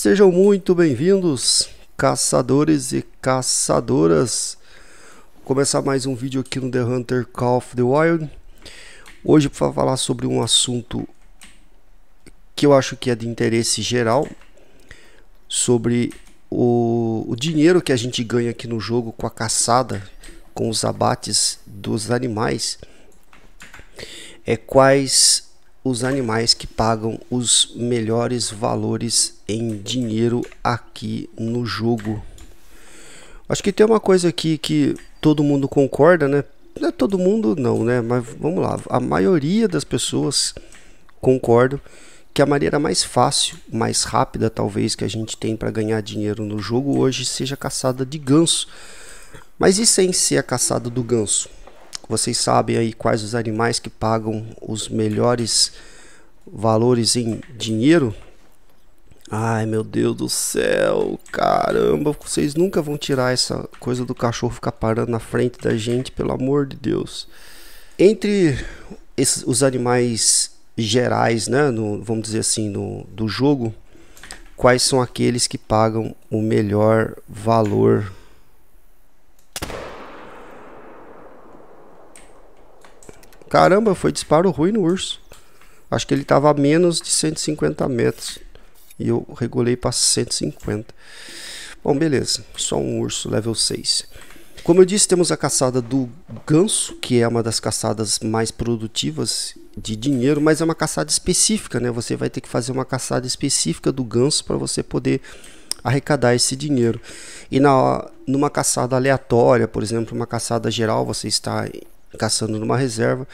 Sejam muito bem-vindos, caçadores e caçadoras. Vou começar mais um vídeo aqui no The Hunter Call of the Wild. Hoje para falar sobre um assunto que eu acho que é de interesse geral, sobre o, o dinheiro que a gente ganha aqui no jogo com a caçada, com os abates dos animais. É quais os animais que pagam os melhores valores em dinheiro aqui no jogo. Acho que tem uma coisa aqui que todo mundo concorda, né? Não é todo mundo não, né? Mas vamos lá, a maioria das pessoas concordam que a maneira mais fácil, mais rápida talvez que a gente tem para ganhar dinheiro no jogo hoje seja caçada de ganso. Mas e sem ser a caçada do ganso? Vocês sabem aí quais os animais que pagam os melhores valores em dinheiro? Ai meu Deus do céu, caramba, vocês nunca vão tirar essa coisa do cachorro ficar parando na frente da gente, pelo amor de Deus. Entre esses, os animais gerais, né, no, vamos dizer assim, no, do jogo, quais são aqueles que pagam o melhor valor Caramba, foi disparo ruim no urso. Acho que ele estava a menos de 150 metros. E eu regulei para 150. Bom, beleza. Só um urso level 6. Como eu disse, temos a caçada do ganso, que é uma das caçadas mais produtivas de dinheiro, mas é uma caçada específica, né? Você vai ter que fazer uma caçada específica do ganso para você poder arrecadar esse dinheiro. E na, numa caçada aleatória, por exemplo, uma caçada geral, você está caçando numa reserva.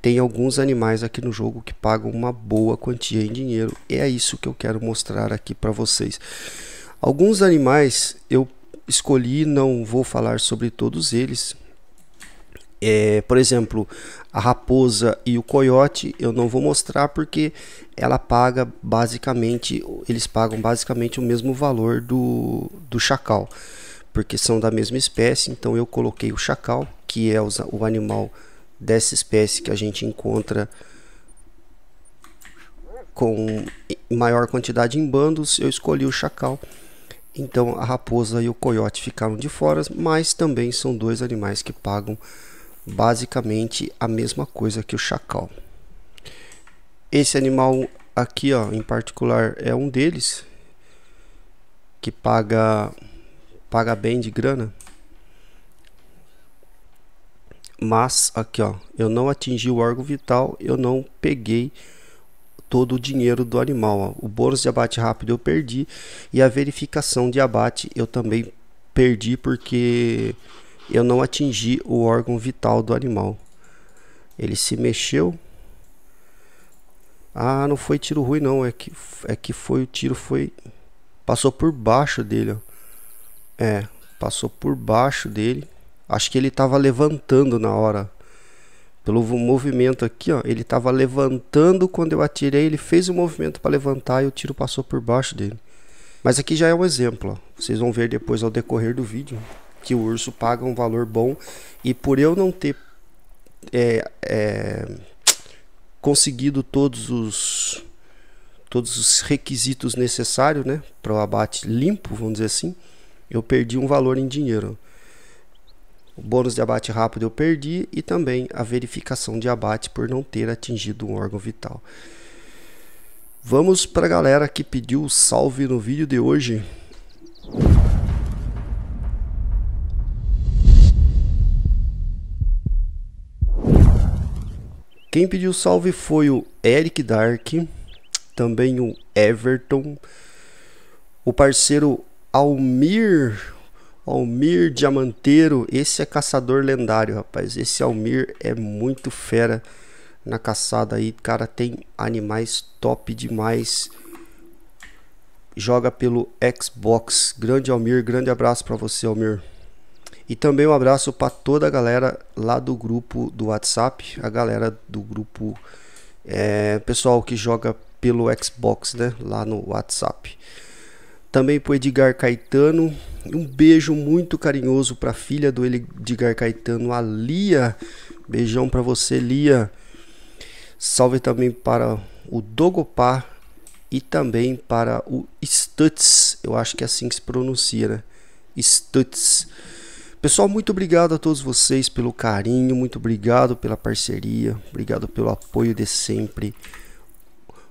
Tem alguns animais aqui no jogo que pagam uma boa quantia em dinheiro. E é isso que eu quero mostrar aqui para vocês. Alguns animais eu escolhi, não vou falar sobre todos eles. É, por exemplo, a raposa e o coiote eu não vou mostrar porque ela paga basicamente, eles pagam basicamente o mesmo valor do, do chacal, porque são da mesma espécie, então eu coloquei o chacal que é o animal dessa espécie que a gente encontra com maior quantidade em bandos, eu escolhi o chacal. Então a raposa e o coiote ficaram de fora, mas também são dois animais que pagam basicamente a mesma coisa que o chacal. Esse animal aqui, ó, em particular, é um deles que paga paga bem de grana mas aqui ó, eu não atingi o órgão vital, eu não peguei todo o dinheiro do animal. Ó. O bônus de abate rápido eu perdi e a verificação de abate eu também perdi porque eu não atingi o órgão vital do animal. Ele se mexeu. Ah, não foi tiro ruim não, é que é que foi o tiro foi passou por baixo dele, ó. É, passou por baixo dele. Acho que ele estava levantando na hora. Pelo movimento aqui, ó, ele estava levantando quando eu atirei, ele fez o um movimento para levantar e o tiro passou por baixo dele. Mas aqui já é um exemplo, ó. vocês vão ver depois ao decorrer do vídeo que o urso paga um valor bom e por eu não ter é, é, conseguido todos os todos os requisitos necessários, né, para o abate limpo, vamos dizer assim, eu perdi um valor em dinheiro. O bônus de abate rápido eu perdi e também a verificação de abate por não ter atingido um órgão vital. Vamos para a galera que pediu o salve no vídeo de hoje. Quem pediu salve foi o Eric Dark, também o Everton, o parceiro Almir Almir Diamanteiro, esse é caçador lendário, rapaz. Esse Almir é muito fera na caçada aí. Cara, tem animais top demais. Joga pelo Xbox. Grande Almir, grande abraço para você, Almir. E também um abraço para toda a galera lá do grupo do WhatsApp, a galera do grupo é, pessoal que joga pelo Xbox, né, lá no WhatsApp também para o Edgar Caetano. Um beijo muito carinhoso para a filha do Edgar Caetano, a Lia. Beijão para você, Lia. Salve também para o Dogopá e também para o Stutz. Eu acho que é assim que se pronuncia, né? Stutz. Pessoal, muito obrigado a todos vocês pelo carinho, muito obrigado pela parceria, obrigado pelo apoio de sempre.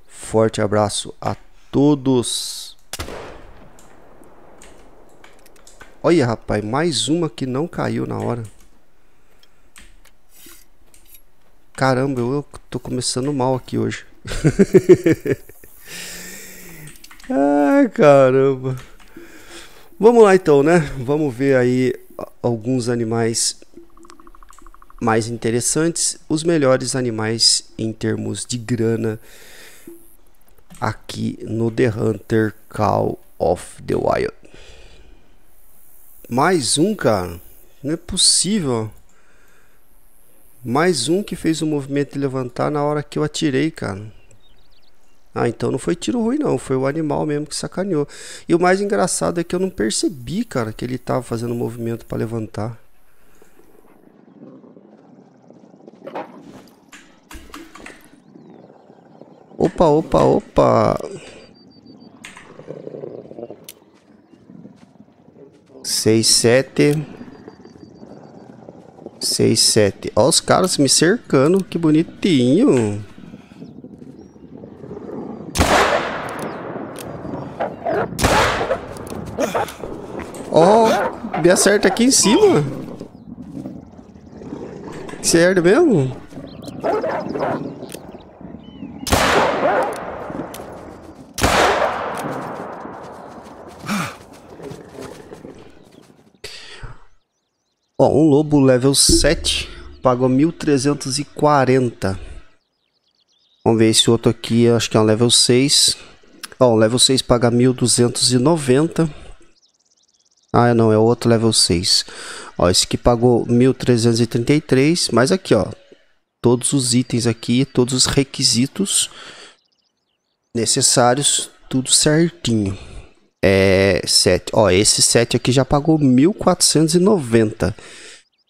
Forte abraço a todos. Olha, rapaz, mais uma que não caiu na hora. Caramba, eu tô começando mal aqui hoje. Ai, caramba. Vamos lá então, né? Vamos ver aí alguns animais mais interessantes, os melhores animais em termos de grana aqui no The Hunter Call of the Wild. Mais um, cara. Não é possível. Mais um que fez o movimento de levantar na hora que eu atirei, cara. Ah, então não foi tiro ruim não, foi o animal mesmo que sacaneou. E o mais engraçado é que eu não percebi, cara, que ele tava fazendo movimento para levantar. Opa, opa, opa. 6, 7. 6, 7. Ó os caras me cercando. Que bonitinho. Ó, oh, me acerta aqui em cima. certo mesmo? Ó, um lobo level 7 pagou 1340. Vamos ver esse outro aqui, acho que é um level 6. Ó, o level 6 paga 1290. Ah, não, é outro level 6. Ó, esse aqui pagou 1333, mas aqui, ó, todos os itens aqui, todos os requisitos necessários, tudo certinho é 7. Ó, esse 7 aqui já pagou 1.490.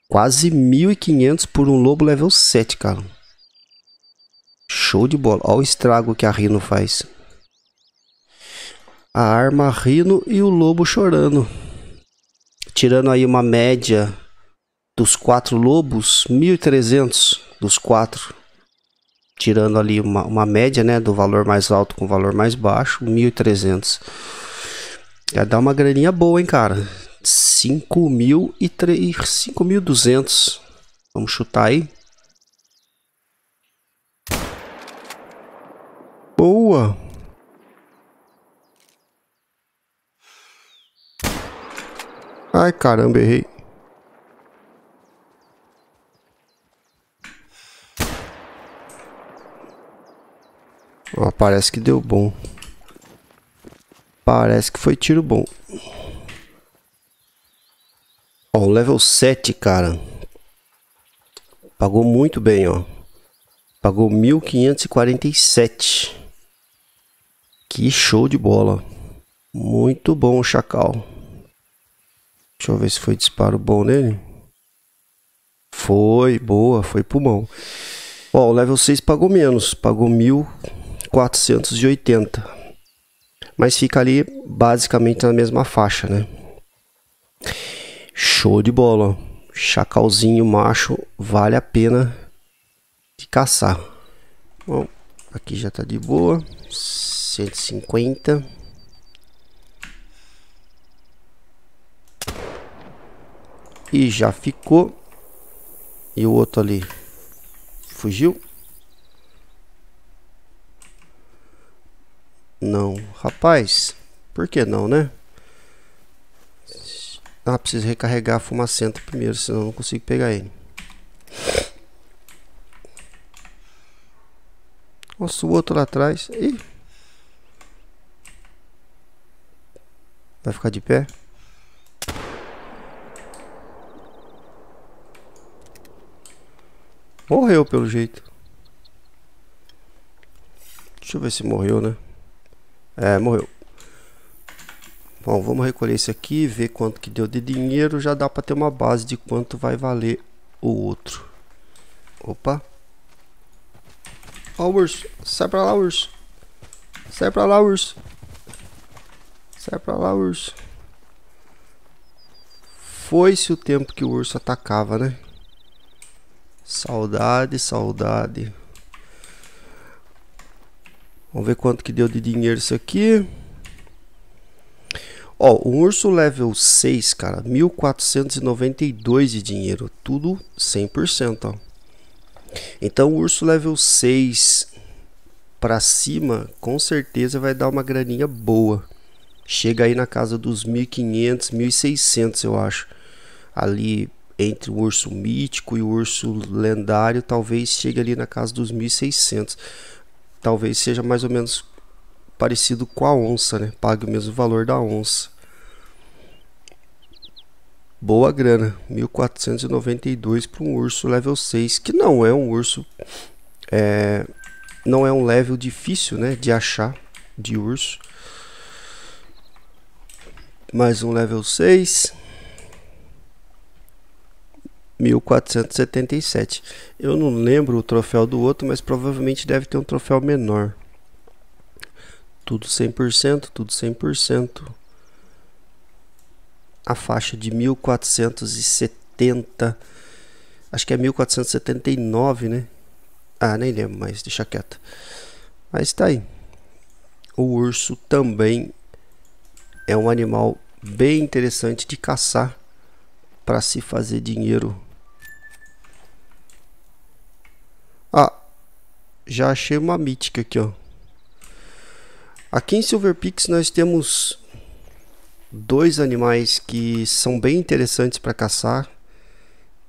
Quase 1.500 por um lobo level 7, cara. Show de bola. Ó o estrago que a Rino faz. A arma Rino e o lobo chorando. Tirando aí uma média dos quatro lobos, 1.300 dos quatro. Tirando ali uma, uma média, né, do valor mais alto com o valor mais baixo, 1.300. Já dá uma graninha boa, hein, cara. 5.200. Vamos chutar aí. Boa! Ai, caramba, errei. Ó, parece que deu bom. Parece que foi tiro bom. Ó, o level 7, cara. Pagou muito bem, ó. Pagou 1547. Que show de bola. Muito bom o Chacal. Deixa eu ver se foi disparo bom nele. Foi, boa, foi pulmão. Ó, o level 6 pagou menos. Pagou 1480 mas fica ali basicamente na mesma faixa, né? Show de bola, chacalzinho macho, vale a pena de caçar. Bom, aqui já tá de boa, 150. E já ficou. E o outro ali fugiu. Não. Rapaz, por que não, né? Ah, preciso recarregar a fumacenta primeiro, senão eu não consigo pegar ele. Nossa, o outro lá atrás. Ih. Vai ficar de pé? Morreu pelo jeito. Deixa eu ver se morreu, né? É, morreu. Bom, vamos recolher esse aqui, ver quanto que deu de dinheiro, já dá para ter uma base de quanto vai valer o outro. Opa. Ó o urso, sai pra lá urso. Sai pra lá urso. Sai pra lá urso. Foi-se o tempo que o urso atacava, né? Saudade, saudade. Vamos ver quanto que deu de dinheiro isso aqui. Ó, o urso level 6, cara, 1492 de dinheiro, tudo 100%, ó. Então, o urso level 6 para cima, com certeza vai dar uma graninha boa. Chega aí na casa dos 1500, 1600, eu acho. Ali entre o urso mítico e o urso lendário, talvez chegue ali na casa dos 1600 talvez seja mais ou menos parecido com a onça, né? Pague o mesmo valor da onça. Boa grana, 1492 para um urso level 6, que não é um urso é, não é um level difícil, né, de achar de urso. Mais um level 6. 1477. Eu não lembro o troféu do outro, mas provavelmente deve ter um troféu menor. Tudo 100%, tudo 100%. A faixa de 1470. Acho que é 1479, né? Ah, nem lembro mais, deixa quieto. Mas tá aí. O urso também é um animal bem interessante de caçar para se fazer dinheiro já achei uma mítica aqui, ó. Aqui em Silver Peaks nós temos dois animais que são bem interessantes para caçar,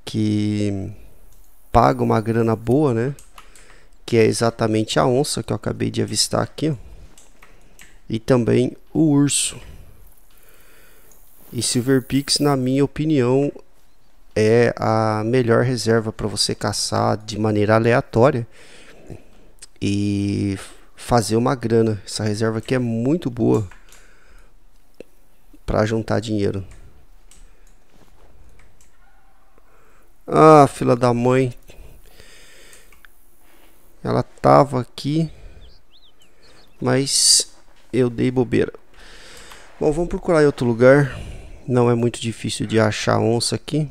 que pagam uma grana boa, né? Que é exatamente a onça que eu acabei de avistar aqui, ó. e também o urso. E Silver Peaks, na minha opinião, é a melhor reserva para você caçar de maneira aleatória e fazer uma grana. Essa reserva aqui é muito boa para juntar dinheiro. Ah, fila da mãe. Ela tava aqui, mas eu dei bobeira. Bom, vamos procurar em outro lugar. Não é muito difícil de achar onça aqui.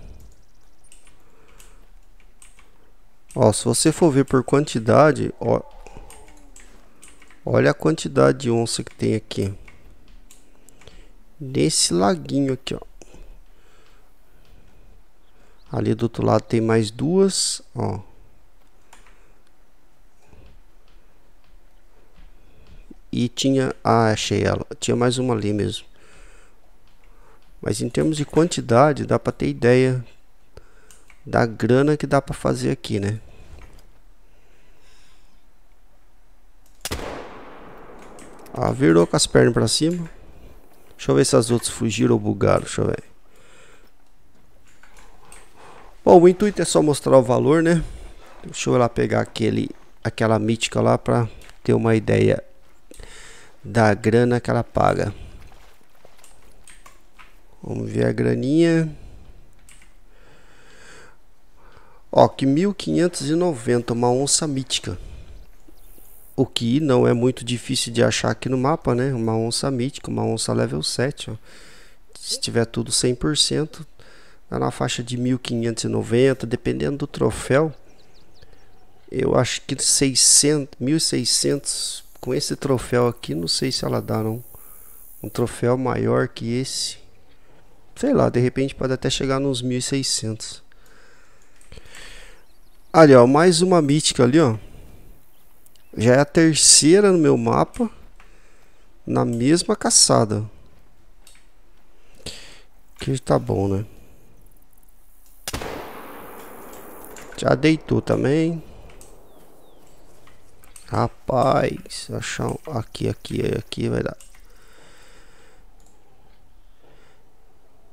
Ó, se você for ver por quantidade, ó, Olha a quantidade de onça que tem aqui. Nesse laguinho aqui, ó. Ali do outro lado tem mais duas, ó. E tinha... Ah, achei ela. Tinha mais uma ali mesmo. Mas em termos de quantidade, dá para ter ideia da grana que dá para fazer aqui, né? Ah, virou com as pernas pra cima. Deixa eu ver se as outras fugiram ou bugaram, deixa eu ver. Bom, o intuito é só mostrar o valor, né? Deixa eu lá pegar aquele, aquela mítica lá pra ter uma ideia da grana que ela paga. Vamos ver a graninha. Ó, que 1590, uma onça mítica. O que não é muito difícil de achar aqui no mapa, né? Uma onça mítica, uma onça level 7. Ó. Se tiver tudo 100%, dá tá na faixa de 1590, dependendo do troféu. Eu acho que 600, 1600 com esse troféu aqui, não sei se ela dá um Um troféu maior que esse. Sei lá, de repente pode até chegar nos 1600. Ali, ó, mais uma mítica ali, ó. Já é a terceira no meu mapa. Na mesma caçada. Que tá bom, né? Já deitou também. Rapaz, achar um... aqui, aqui, aqui vai dar.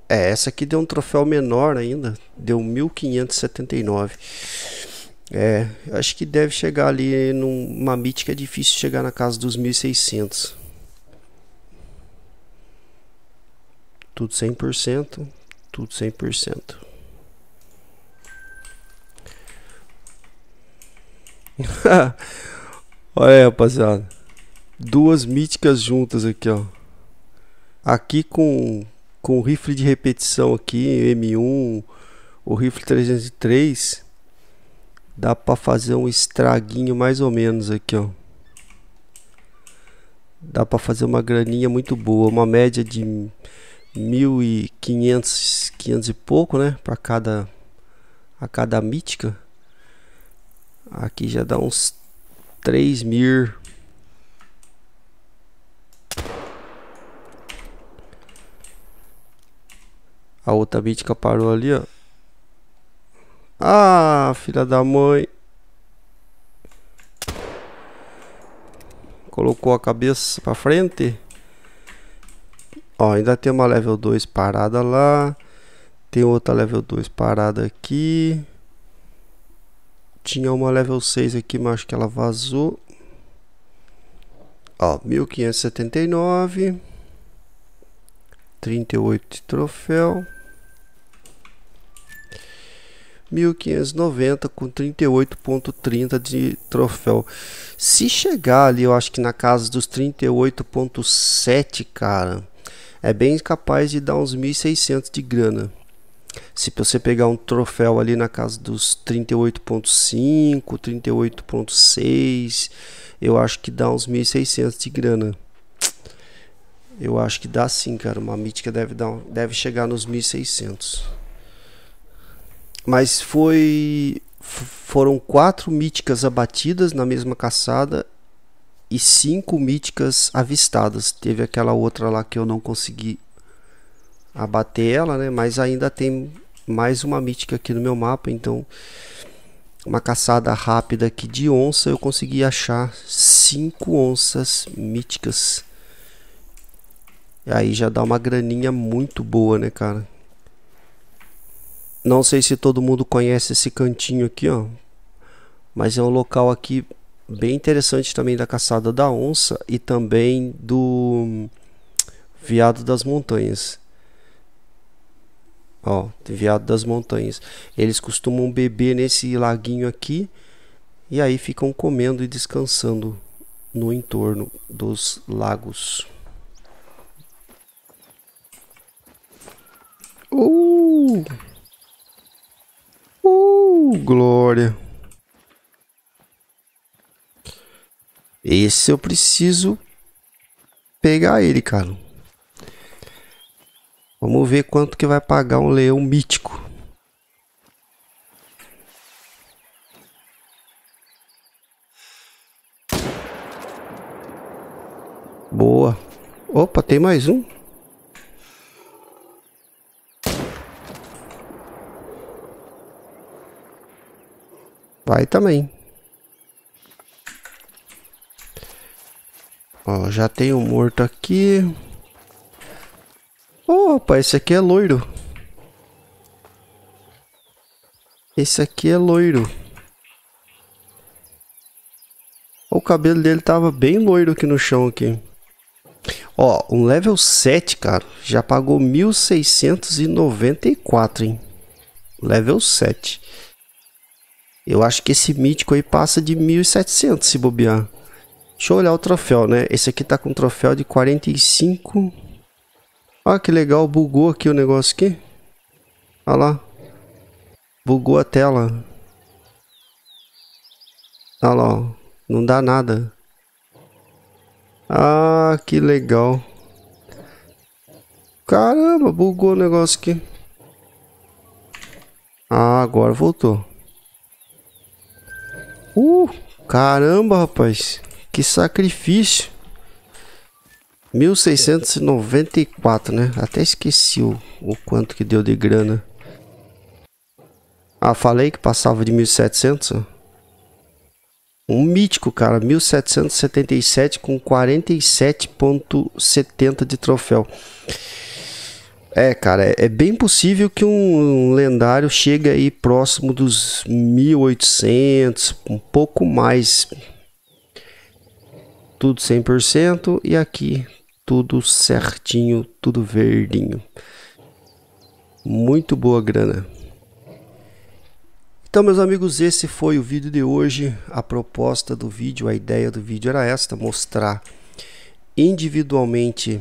É, essa aqui deu um troféu menor ainda. Deu 1579. É, acho que deve chegar ali numa mítica é difícil chegar na casa dos 1600. Tudo 100%, tudo 100%. Olha aí, rapaziada. Duas míticas juntas aqui, ó. Aqui com com o rifle de repetição aqui, M1, o rifle 303 dá para fazer um estraguinho mais ou menos aqui, ó. Dá para fazer uma graninha muito boa, uma média de 1500, 500 e pouco, né, para cada a cada mítica. Aqui já dá uns 3 mil. A outra mítica parou ali, ó. Ah, filha da mãe. Colocou a cabeça pra frente. Ó, ainda tem uma level 2 parada lá. Tem outra level 2 parada aqui. Tinha uma level 6 aqui, mas acho que ela vazou. Ó, 1579. 38 de troféu. 1590 com 38.30 de troféu. Se chegar ali, eu acho que na casa dos 38.7, cara, é bem capaz de dar uns 1.600 de grana. Se você pegar um troféu ali na casa dos 38.5, 38.6, eu acho que dá uns 1.600 de grana. Eu acho que dá sim, cara. Uma mítica deve, dar, deve chegar nos 1.600. Mas foi foram quatro míticas abatidas na mesma caçada e cinco míticas avistadas. Teve aquela outra lá que eu não consegui abater ela, né? Mas ainda tem mais uma mítica aqui no meu mapa, então uma caçada rápida aqui de onça, eu consegui achar cinco onças míticas. E aí já dá uma graninha muito boa, né, cara? Não sei se todo mundo conhece esse cantinho aqui, ó. Mas é um local aqui bem interessante também da caçada da onça e também do veado das montanhas. Ó, veado das montanhas. Eles costumam beber nesse laguinho aqui e aí ficam comendo e descansando no entorno dos lagos. Uh! Uh, glória. Esse eu preciso pegar ele, cara. Vamos ver quanto que vai pagar um leão mítico. Boa. Opa, tem mais um. Vai também. Ó, já tem um morto aqui. Opa, esse aqui é loiro. Esse aqui é loiro. O cabelo dele tava bem loiro aqui no chão aqui. Ó, um level 7, cara, já pagou 1694, hein? Level 7. Eu acho que esse mítico aí passa de 1.700 se bobear. Deixa eu olhar o troféu, né? Esse aqui tá com um troféu de 45. Olha ah, que legal, bugou aqui o negócio aqui. Olha lá. Bugou a tela. Olha lá, ó. Não dá nada. Ah, que legal. Caramba, bugou o negócio aqui. Ah, agora voltou. Uh, caramba, rapaz. Que sacrifício. 1694, né? Até esqueci o, o quanto que deu de grana. Ah, falei que passava de 1700. Um mítico, cara. 1777 com 47.70 de troféu. É, cara, é, é, bem possível que um lendário chegue aí próximo dos 1800, um pouco mais. Tudo 100% e aqui tudo certinho, tudo verdinho. Muito boa grana. Então, meus amigos, esse foi o vídeo de hoje. A proposta do vídeo, a ideia do vídeo era esta: mostrar individualmente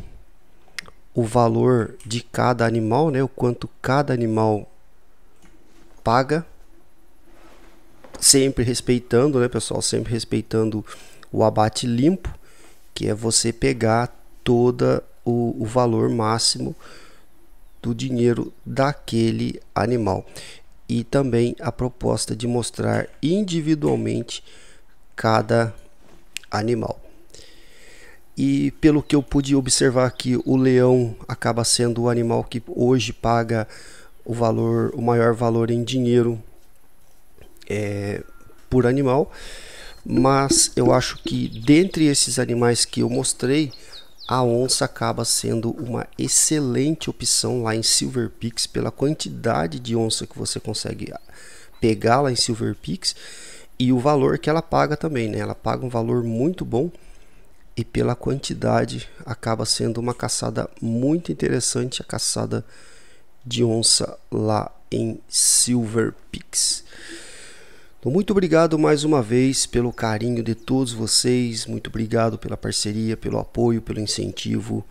o valor de cada animal, né? o quanto cada animal paga, sempre respeitando, né, pessoal? Sempre respeitando o abate limpo, que é você pegar toda o, o valor máximo do dinheiro daquele animal. E também a proposta de mostrar individualmente cada animal. E pelo que eu pude observar aqui, o leão acaba sendo o animal que hoje paga o valor, o maior valor em dinheiro é, por animal. Mas eu acho que dentre esses animais que eu mostrei, a onça acaba sendo uma excelente opção lá em Silver Peaks pela quantidade de onça que você consegue pegar lá em Silver Peaks e o valor que ela paga também, né? Ela paga um valor muito bom e pela quantidade acaba sendo uma caçada muito interessante a caçada de onça lá em Silver Peaks. Então, muito obrigado mais uma vez pelo carinho de todos vocês, muito obrigado pela parceria, pelo apoio, pelo incentivo.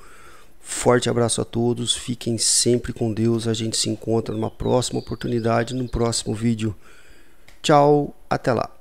Forte abraço a todos, fiquem sempre com Deus. A gente se encontra numa próxima oportunidade, num próximo vídeo. Tchau, até lá.